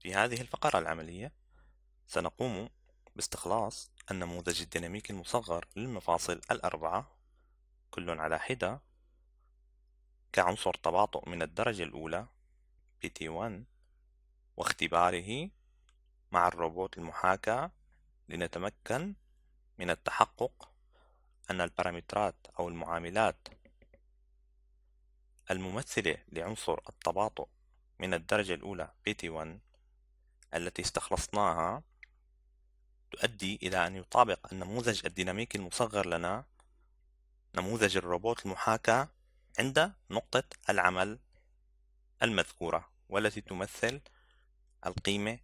في هذه الفقرة العملية سنقوم باستخلاص النموذج الديناميكي المصغر للمفاصل الأربعة كل على حدة كعنصر تباطؤ من الدرجة الأولى PT1 واختباره مع الروبوت المحاكاة لنتمكن من التحقق أن البارامترات أو المعاملات الممثلة لعنصر التباطؤ من الدرجة الأولى PT1 التي استخلصناها تؤدي إلى أن يطابق النموذج الديناميكي المصغر لنا نموذج الروبوت المحاكى عند نقطة العمل المذكورة والتي تمثل القيمة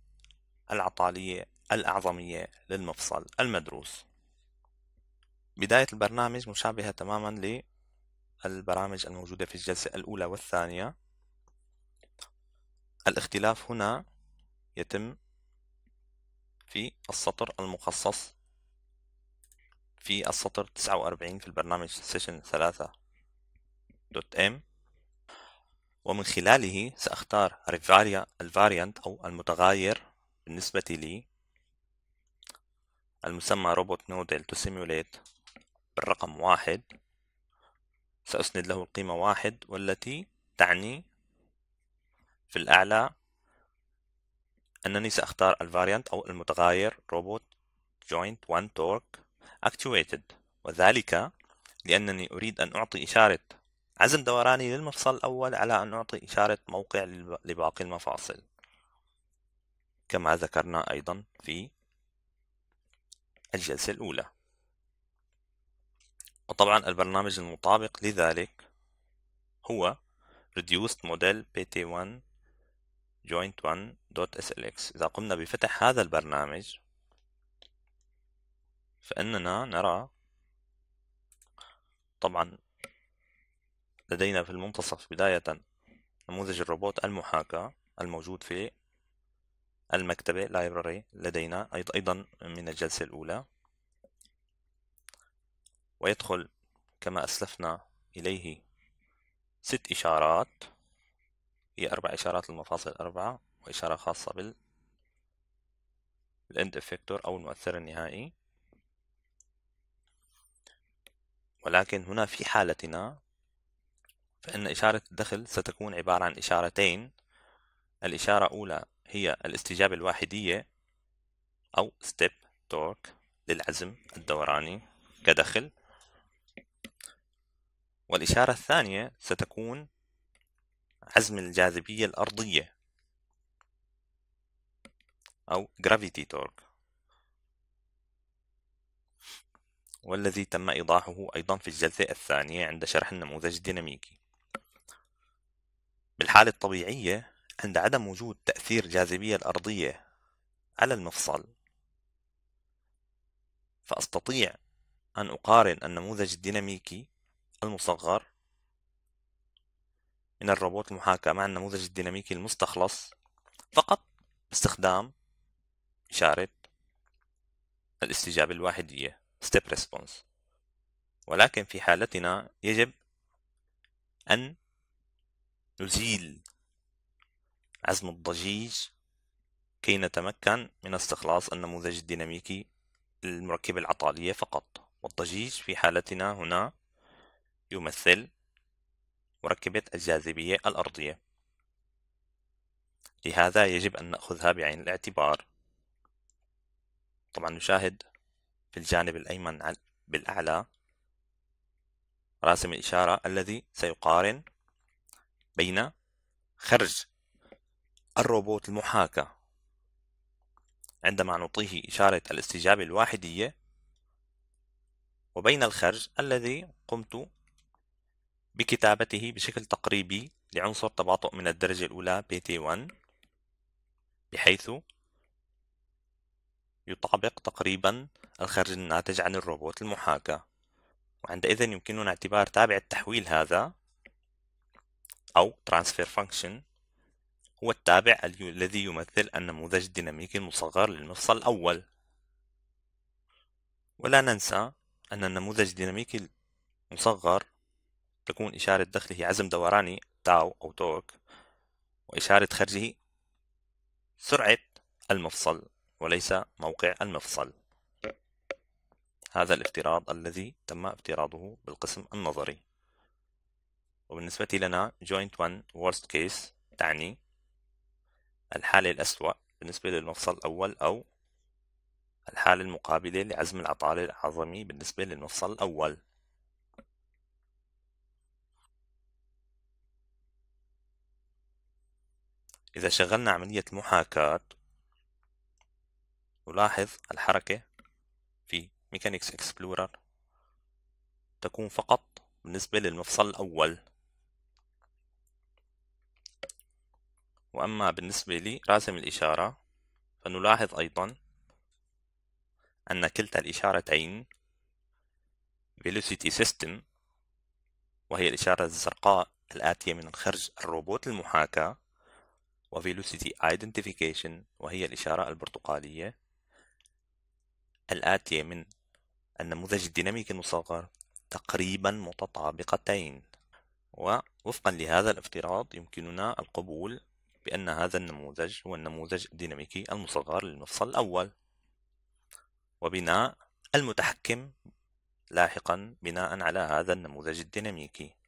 العطالية الأعظمية للمفصل المدروس بداية البرنامج مشابهة تماما للبرامج الموجودة في الجلسة الأولى والثانية الاختلاف هنا يتم في السطر المخصص في السطر 49 في البرنامج سيشن 3 دوت ام ومن خلاله سأختار الفاريانت أو المتغير بالنسبة لي المسمى روبوت نودل تو سيموليت بالرقم واحد سأسند له القيمة واحد والتي تعني في الأعلى أنني سأختار الفاريانت أو المتغير روبوت joint 1 torque actuated وذلك لأنني أريد أن أعطي إشارة عزم دوراني للمفصل الأول على أن أعطي إشارة موقع لباقي المفاصل كما ذكرنا أيضا في الجلسة الأولى وطبعا البرنامج المطابق لذلك هو Reduced Model PT1 Joint 1 .slx إذا قمنا بفتح هذا البرنامج فإننا نرى طبعا لدينا في المنتصف بداية نموذج الروبوت المحاكاة الموجود في المكتبة library لدينا أيضا من الجلسة الأولى ويدخل كما أسلفنا إليه ست إشارات هي أربع إشارات للمفاصل الأربعة وإشارة خاصة بال الإند إفكتور أو المؤثر النهائي ولكن هنا في حالتنا فإن إشارة الدخل ستكون عبارة عن إشارتين الإشارة الأولى هي الاستجابة الواحدية أو step تورك للعزم الدوراني كدخل والإشارة الثانية ستكون عزم الجاذبية الأرضية أو gravity torque والذي تم إيضاحه أيضا في الجلسة الثانية عند شرح النموذج الديناميكي بالحالة الطبيعية عند عدم وجود تأثير جاذبية الأرضية على المفصل فأستطيع أن أقارن النموذج الديناميكي المصغر من الروبوت المحاكاة مع النموذج الديناميكي المستخلص فقط باستخدام إشارة الاستجابة الواحدية step response ولكن في حالتنا يجب أن نزيل عزم الضجيج كي نتمكن من استخلاص النموذج الديناميكي المركبة العطالية فقط والضجيج في حالتنا هنا يمثل مركبة الجاذبية الأرضية لهذا يجب أن نأخذها بعين الاعتبار طبعا نشاهد في الجانب الأيمن بالأعلى راسم الإشارة الذي سيقارن بين خرج الروبوت المحاكى عندما نعطيه إشارة الاستجابة الواحدية وبين الخرج الذي قمت بكتابته بشكل تقريبي لعنصر تباطؤ من الدرجة الأولى PT1 بحيث يطابق تقريبا الخرج الناتج عن الروبوت المحاكاة وعندئذ يمكننا اعتبار تابع التحويل هذا أو Transfer Function هو التابع الذي يمثل النموذج الديناميكي المصغر للمفصل الأول ولا ننسى أن النموذج الديناميكي المصغر تكون إشارة دخله عزم دوراني تاو أو تورك وإشارة خرجه سرعة المفصل وليس موقع المفصل هذا الافتراض الذي تم افتراضه بالقسم النظري وبالنسبة لنا joint one worst case تعني الحالة الأسوأ بالنسبة للمفصل الأول أو الحالة المقابلة لعزم العطالة العظمي بالنسبة للمفصل الأول إذا شغلنا عملية محاكاة نلاحظ الحركة في ميكانيكس اكسبلورر تكون فقط بالنسبة للمفصل الأول وأما بالنسبة لراسم الإشارة فنلاحظ أيضا أن كلتا الإشارتين velocity system وهي الإشارة الزرقاء الآتية من خرج الروبوت المحاكاة وفيلوسيتي ايدنتيفيكيشن وهي الإشارة البرتقالية الآتية من النموذج الديناميكي المصغر تقريبا متطابقتين ووفقا لهذا الافتراض يمكننا القبول بأن هذا النموذج هو النموذج الديناميكي المصغر للمفصل الأول وبناء المتحكم لاحقا بناء على هذا النموذج الديناميكي